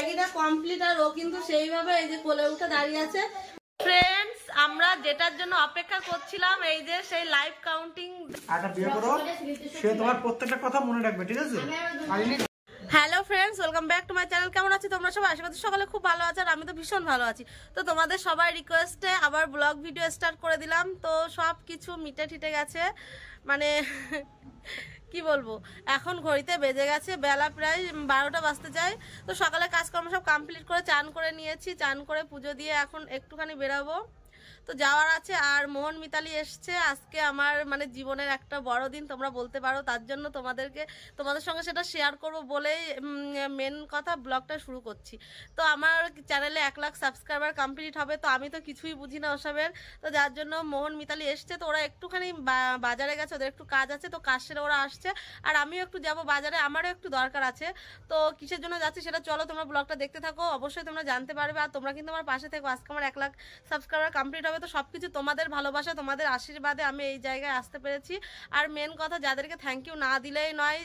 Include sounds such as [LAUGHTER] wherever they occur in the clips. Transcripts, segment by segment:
জায়গাটা কমপ্লিট আর ও কিন্তু সেইভাবে এই যে কোলে উঠে দাঁড়িয়ে আছে ফ্রেন্ডস আমরা যেটার জন্য অপেক্ষা করছিলাম এই যে সেই লাইভ কাউন্টিং আটা বিয়ে করো সে তোমার প্রত্যেকটা কথা মনে রাখবে ঠিক আছে hello friends welcome back to my channel কেমন আছো তোমরা সবাই আশা করি সকালে খুব ভালো আছো আর আমি তো ভীষণ ভালো আছি তো তোমাদের সবাই রিকোয়েস্টে আবার ব্লগ ভিডিও স্টার্ট করে দিলাম তো সব কিছু মিটে ঠিটে গেছে মানে কি বলবো এখন ঘড়িতে বেজে গেছে বেলা প্রায় বারোটা বাজতে যায় তো সকালে কাজকর্ম সব কমপ্লিট করে চান করে নিয়েছি চান করে পুজো দিয়ে এখন একটুখানি বেরাবো তো যাওয়ার আছে আর মোহন মিতালি এসছে আজকে আমার মানে জীবনের একটা বড় দিন তোমরা বলতে পারো তার জন্য তোমাদেরকে তোমাদের সঙ্গে সেটা শেয়ার করব বলেই মেন কথা ব্লগটা শুরু করছি তো আমার চ্যানেলে এক লাখ সাবস্ক্রাইবার কমপ্লিট হবে তো আমি তো কিছুই বুঝি না ওসবের তো যার জন্য মোহন মিতালি এসছে তো ওরা একটুখানি বাজারে গেছে ওদের একটু কাজ আছে তো কাজ সেরে ওরা আসছে আর আমিও একটু যাব বাজারে আমারও একটু দরকার আছে তো কিসের জন্য যাচ্ছি সেটা চলো তোমরা ব্লগটা দেখতে থাকো অবশ্যই তোমরা জানতে পারবে আর তোমরা কিন্তু আমার পাশে থেকো আজকে আমার এক লাখ সাবস্ক্রাইবার কমপ্লিট কমপ্লিট হবে তো সব কিছু তোমাদের ভালোবাসা তোমাদের আশীর্বাদে আমি এই জায়গায় আসতে পেরেছি আর মেন কথা যাদেরকে থ্যাংক ইউ না দিলেই নয়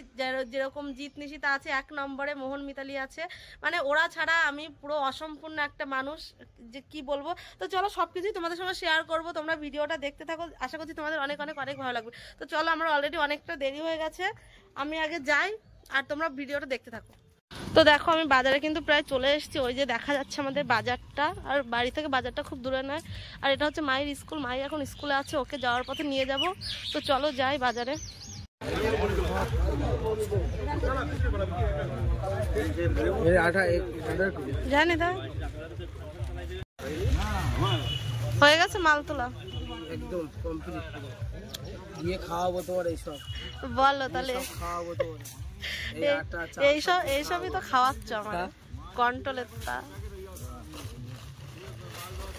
যেরকম জিত নিশিতা আছে এক নম্বরে মোহন মিতালি আছে মানে ওরা ছাড়া আমি পুরো অসম্পূর্ণ একটা মানুষ যে কি বলবো তো চলো সব কিছুই তোমাদের সঙ্গে শেয়ার করবো তোমরা ভিডিওটা দেখতে থাকো আশা করছি তোমাদের অনেক অনেক অনেক ভালো লাগবে তো চলো আমার অলরেডি অনেকটা দেরি হয়ে গেছে আমি আগে যাই আর তোমরা ভিডিওটা দেখতে থাকো তো দেখো আমি বাজারে কিন্তু প্রায় চলে এসেছি ওই যে দেখা যাচ্ছে আমাদের বাজারটা আর বাড়ি থেকে বাজারটা খুব দূরে নয় আর এটা হচ্ছে মায়ের স্কুল মায়ের এখন স্কুলে আছে ওকে যাওয়ার পথে নিয়ে যাব তো চলো যাই বাজারে জানি তা হয়ে গেছে মাল তোলা একদম বলো তাহলে খাওয়াবো তোমার এইসব এইসবই তো খাওয়াচ্ছ আমার কন্ট্রোলের তা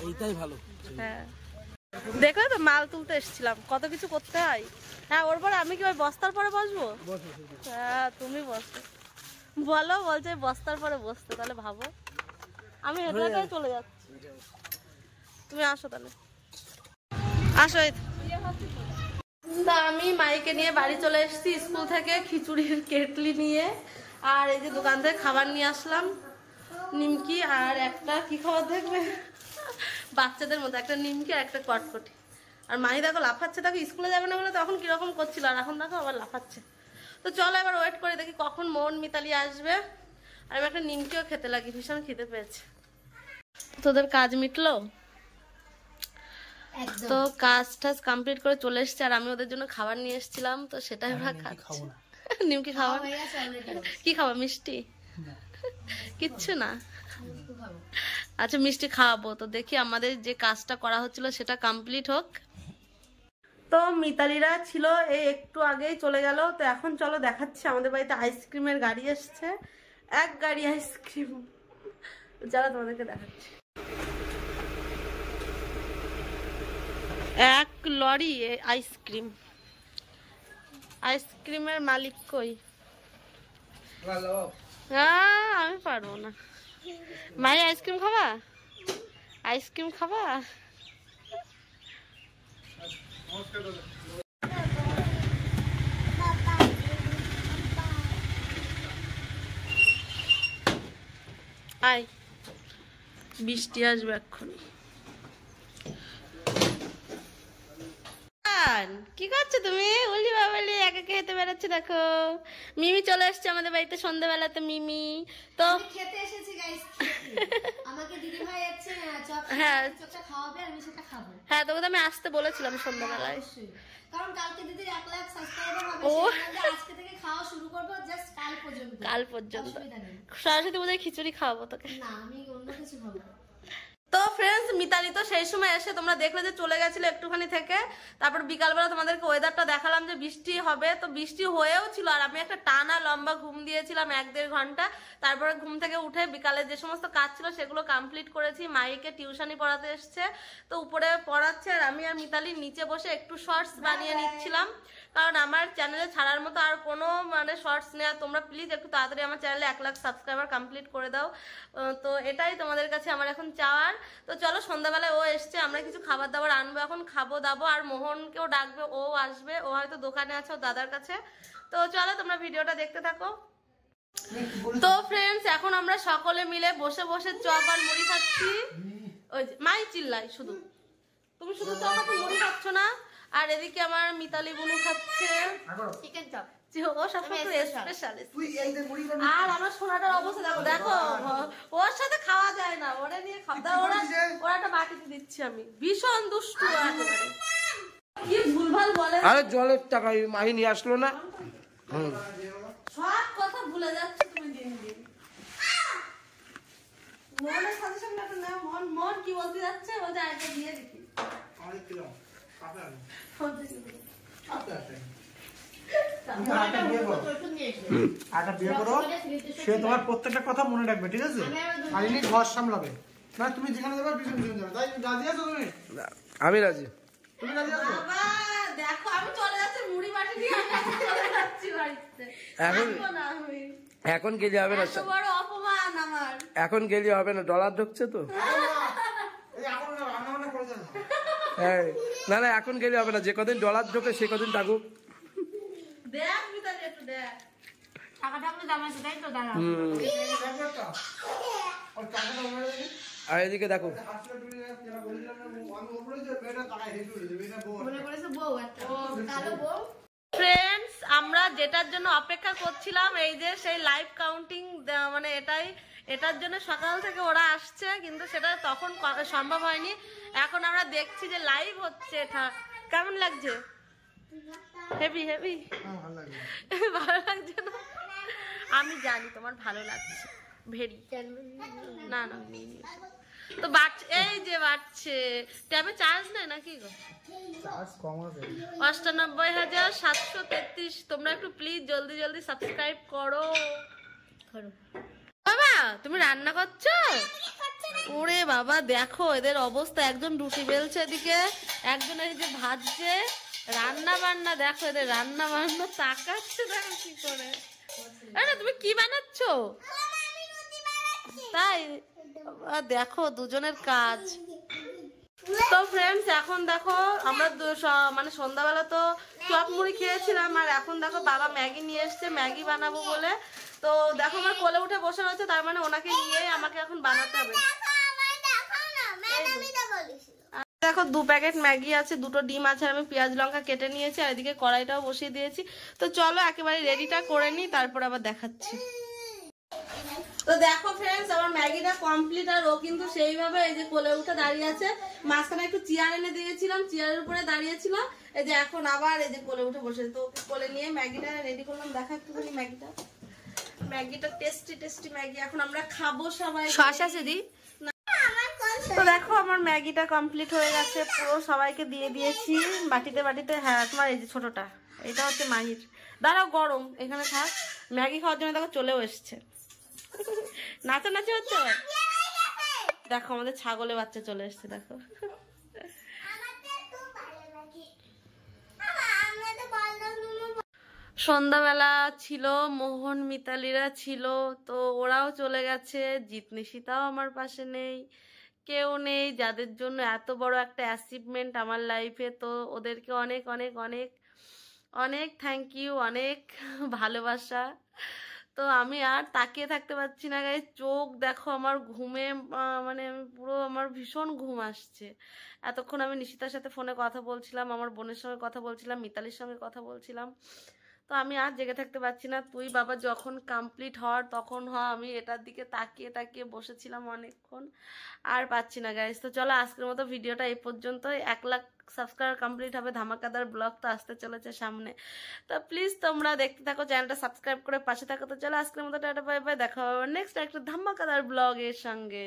এইটাই ভালো হ্যাঁ দেখো তো মাল তুলতে এসেছিলাম কত কিছু করতে হয় হ্যাঁ ওর পরে আমি কি ওই বস্তার পরে বসবো হ্যাঁ তুমি বসো বলো বলছে বস্তার পরে বসতে তাহলে ভাবো আমি হেঁটে হেঁটে চলে যাচ্ছি তুমি আসো তাহলে আসো এই তা আমি মাইকে নিয়ে বাড়ি চলে এসেছি স্কুল থেকে খিচুড়ির কেটলি নিয়ে আর এই যে দোকান থেকে খাবার নিয়ে আসলাম নিমকি আর একটা কি খাবার দেখবে বাচ্চাদের মতো একটা নিমকি আর একটা কটকটি আর মাই দেখো লাফাচ্ছে দেখো স্কুলে যাবে না বলে তখন কীরকম করছিল আর এখন দেখো আবার লাফাচ্ছে তো চলো এবার ওয়েট করে দেখি কখন মন মিতালি আসবে আর আমি একটা নিমকিও খেতে লাগি ভীষণ খেতে পেয়েছে তোদের কাজ মিটলো তো কাজ টাজ কমপ্লিট করে চলে এসছে আর আমি ওদের জন্য খাবার নিয়ে এসেছিলাম তো সেটাই ওরা খাচ্ছে [LAUGHS] নিমকি খাওয়া কি খাওয়া মিষ্টি [LAUGHS] কিচ্ছু না আচ্ছা মিষ্টি খাওয়াবো তো দেখি আমাদের যে কাজটা করা হচ্ছিল সেটা কমপ্লিট হোক তো মিতালিরা ছিল এই একটু আগেই চলে গেল তো এখন চলো দেখাচ্ছি আমাদের বাড়িতে আইসক্রিমের গাড়ি এসছে এক গাড়ি আইসক্রিম যারা তোমাদেরকে দেখাচ্ছি এক লরি আইসক্রিম আইসক্রিমের মালিক কই আমি পারবো না মাই আইসক্রিম খাবা আইসক্রিম খাবা আয় বৃষ্টি আসবে এক্ষুনি পান কি করছো তুমি উলি বাবলি একা একে হেঁটে বেড়াচ্ছে দেখো মিমি চলে আসছে আমাদের বাড়িতে তো মিমি তো খেতে এসেছি গাইস আমাকে দিদি ভাই আছে চপ হ্যাঁ চপটা খাওয়াবে আমি সেটা খাবো হ্যাঁ তোমাকে আমি আসতে বলেছিলাম সন্ধ্যাবেলায় হ্যাঁ, কারণ কালকে দিদি 1 লাখ সাবস্ক্রাইবার হবে আজকে থেকে খাওয়া শুরু করব জাস্ট কাল পর্যন্ত কাল পর্যন্ত সরাসরি তোমাদের খিচুড়ি খাওয়াবো তোকে না আমি অন্য কিছু খাবো তো ফ্রেন্ডস মিতালি তো সেই সময় এসে তোমরা দেখলে যে চলে গেছিলো একটুখানি থেকে তারপর বিকালবেলা তোমাদেরকে ওয়েদারটা দেখালাম যে বৃষ্টি হবে তো বৃষ্টি হয়েও ছিল আর আমি একটা টানা লম্বা ঘুম দিয়েছিলাম এক দেড় ঘন্টা তারপরে ঘুম থেকে উঠে বিকালে যে সমস্ত কাজ ছিল সেগুলো কমপ্লিট করেছি মাইকে টিউশনি পড়াতে এসছে তো উপরে পড়াচ্ছে আর আমি আর মিতালি নিচে বসে একটু শর্টস বানিয়ে নিচ্ছিলাম কারণ আমার চ্যানেলে ছাড়ার মতো আর কোনো মানে শর্টস নেওয়া তোমরা প্লিজ একটু তাড়াতাড়ি আমার চ্যানেলে এক লাখ সাবস্ক্রাইবার কমপ্লিট করে দাও তো এটাই তোমাদের কাছে আমার এখন চাওয়ার তো চলো সন্ধ্যাবেলায় ও এসছে আমরা কিছু খাবার দাবার আনবো এখন খাবো দাবো আর মোহনকেও ডাকবে ও আসবে ও হয়তো দোকানে আছে ও দাদার কাছে তো চলো তোমরা ভিডিওটা দেখতে থাকো তো ফ্রেন্ডস এখন আমরা সকলে মিলে বসে বসে চপ আর মুড়ি খাচ্ছি ওই মাই চিল্লাই শুধু তুমি শুধু চপ আর মুড়ি খাচ্ছ না আর এদিকে আমার মিতালি বুনু খাচ্ছে চিকেন চপ আর অবস্থা দেখো ওর সাথে খাওয়া যায় না ওরা নিয়ে ওরা দিচ্ছি আমি ভীষণ দুষ্টু কি ভুলভাল বলে আরে জলের টাকা মাহি নিয়ে আসলো না সব কথা ভুলে যাচ্ছে তুমি দিন দিন মনের সাথে মন মন কি বলতে যাচ্ছে বলতে আরেকটা দিয়ে দিচ্ছি বিয়ে করো সে তোমার প্রত্যেকটা কথা মনে রাখবে ঠিক আছে ফাইনালি ঘর সামলাবে না তুমি যেখানে যাবে যাবে তাই রাজি আছো তুমি আমি রাজি তুমি রাজি আছো দেখো আমি চলে যাচ্ছি মুড়ি মাটি দিয়ে আমি চলে যাচ্ছি বাড়িতে এখন এখন গেলে হবে না বড় অপমান আমার এখন গেলে হবে না ডলার ঢুকছে তো হ্যাঁ না না এখন গেলে হবে না যে কদিন ডলার ঢোকে সে কদিন থাকুক আর এদিকে ফ্রেন্ডস আমরা যেটার জন্য অপেক্ষা করছিলাম এই যে সেই লাইভ কাউন্টিং মানে এটাই এটার জন্য সকাল থেকে ওরা আসছে কিন্তু সেটা তখন সম্ভব হয়নি এখন আমরা দেখছি যে লাইভ হচ্ছে এটা কেমন লাগছে হেভি হেভি হ্যাঁ, [LAUGHS] ভালো লাগছে না আমি জানি তোমার ভালো লাগছে ভেরি না না তো বাড়ছে এই যে বাড়ছে ট্যাবে চার্জ নেই নাকি গো অষ্টানব্বই হাজার সাতশো তেত্রিশ তোমরা একটু প্লিজ জলদি জলদি সাবস্ক্রাইব করো তুমি রান্না করছো ওরে বাবা দেখো এদের অবস্থা একজন রুটি বেলছে এদিকে একজন যে ভাজছে রান্না বান্না দেখো এদের রান্না বান্না তাকাচ্ছে দেখো কি করে তুমি কি বানাচ্ছ তাই দেখো দুজনের কাজ তো ফ্রেন্ডস এখন দেখো আমরা মানে সন্ধ্যাবেলা তো চপ মুড়ি খেয়েছিলাম আর এখন দেখো বাবা ম্যাগি নিয়ে এসছে ম্যাগি বানাবো বলে তো দেখো আমার কোলে উঠে বসে রয়েছে তার মানে ওনাকে নিয়ে আমাকে এখন বানাতে হবে দেখো দু প্যাকেট ম্যাগি আছে দুটো ডিম আছে আমি পেঁয়াজ লঙ্কা কেটে নিয়েছি আর এদিকে কড়াইটাও বসিয়ে দিয়েছি তো চলো একেবারে রেডিটা করে নিই তারপর আবার দেখাচ্ছি তো দেখো ফ্রেন্ডস আমার ম্যাগিটা কমপ্লিট আর ও কিন্তু সেইভাবে এই যে কোলে উঠে দাঁড়িয়ে আছে মাঝখানে একটু চেয়ার এনে দিয়েছিলাম চেয়ারের উপরে দাঁড়িয়েছিল এই যে এখন আবার এই যে কোলে উঠে বসে তো কোলে নিয়ে ম্যাগিটা রেডি করলাম দেখা একটু খালি ম্যাগিটা ম্যাগিটা টেস্টি টেস্টি ম্যাগি এখন আমরা খাবো সবাই সস আছে দি তো দেখো আমার ম্যাগিটা কমপ্লিট হয়ে গেছে পুরো সবাইকে দিয়ে দিয়েছি বাটিতে বাটিতে হ্যাঁ তোমার এই যে ছোটোটা এটা হচ্ছে মাহির দাঁড়াও গরম এখানে থাক ম্যাগি খাওয়ার জন্য দেখো চলেও এসছে নাচানাচি হচ্ছে দেখো আমাদের ছাগলে বাচ্চা চলে এসছে দেখো সন্ধ্যাবেলা ছিল মোহন মিতালিরা ছিল তো ওরাও চলে গেছে জিতনিশিতাও আমার পাশে নেই কেউ নেই যাদের জন্য এত বড় একটা অ্যাচিভমেন্ট আমার লাইফে তো ওদেরকে অনেক অনেক অনেক অনেক থ্যাংক ইউ অনেক ভালোবাসা তো আমি আর তাকিয়ে থাকতে পারছি না গাই চোখ দেখো আমার ঘুমে মানে পুরো আমার ভীষণ ঘুম আসছে এতক্ষণ আমি নিশিতার সাথে ফোনে কথা বলছিলাম আমার বোনের সঙ্গে কথা বলছিলাম মিতালির সঙ্গে কথা বলছিলাম তো আমি আর জেগে থাকতে পারছি না তুই বাবা যখন কমপ্লিট হওয়ার তখন হ আমি এটার দিকে তাকিয়ে তাকিয়ে বসেছিলাম অনেকক্ষণ আর পাচ্ছি না গাইজ তো চলো আজকের মতো ভিডিওটা এই পর্যন্ত এক লাখ সাবস্ক্রাইবার কমপ্লিট হবে ধামাকাদার ব্লগ তো আসতে চলেছে সামনে তো প্লিজ তোমরা দেখতে থাকো চ্যানেলটা সাবস্ক্রাইব করে পাশে থাকো তো চলো আজকের মতো টাটা বাই বাই দেখা হবে নেক্সট একটা ধামাকাদার ব্লগের সঙ্গে